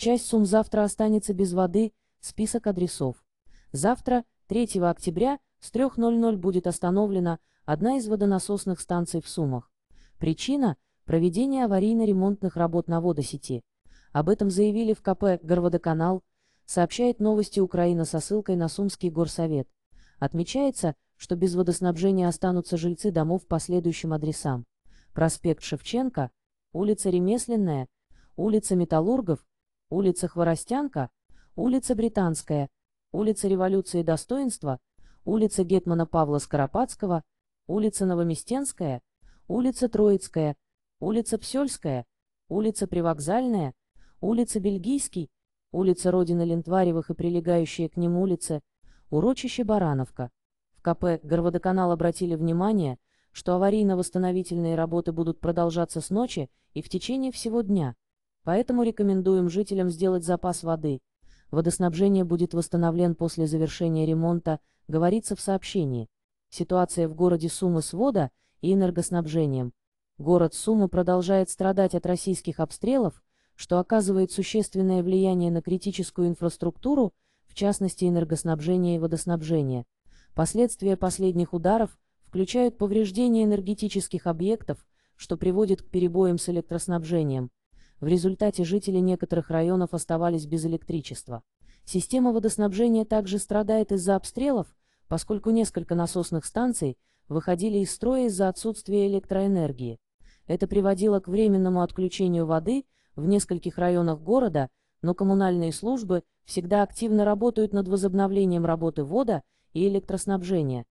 Часть Сум завтра останется без воды, список адресов. Завтра, 3 октября, с 3.00 будет остановлена одна из водонасосных станций в Сумах. Причина – проведение аварийно-ремонтных работ на водосети. Об этом заявили в КП «Горводоканал», сообщает новости Украина со ссылкой на Сумский горсовет. Отмечается, что без водоснабжения останутся жильцы домов по следующим адресам. Проспект Шевченко, улица Ремесленная, улица Металлургов, улица Хворостянка, улица Британская, улица Революции Достоинства, улица Гетмана Павла Скоропадского, улица Новоместенская, улица Троицкая, улица Псельская, улица Привокзальная, улица Бельгийский, улица Родины Лентваревых и прилегающие к ним улицы, урочище Барановка. В КП Горводоканал обратили внимание, что аварийно-восстановительные работы будут продолжаться с ночи и в течение всего дня. Поэтому рекомендуем жителям сделать запас воды. Водоснабжение будет восстановлен после завершения ремонта, говорится в сообщении. Ситуация в городе Сумы с водо и энергоснабжением. Город Сумы продолжает страдать от российских обстрелов, что оказывает существенное влияние на критическую инфраструктуру, в частности энергоснабжение и водоснабжение. Последствия последних ударов включают повреждение энергетических объектов, что приводит к перебоям с электроснабжением. В результате жители некоторых районов оставались без электричества. Система водоснабжения также страдает из-за обстрелов, поскольку несколько насосных станций выходили из строя из-за отсутствия электроэнергии. Это приводило к временному отключению воды в нескольких районах города, но коммунальные службы всегда активно работают над возобновлением работы вода и электроснабжения.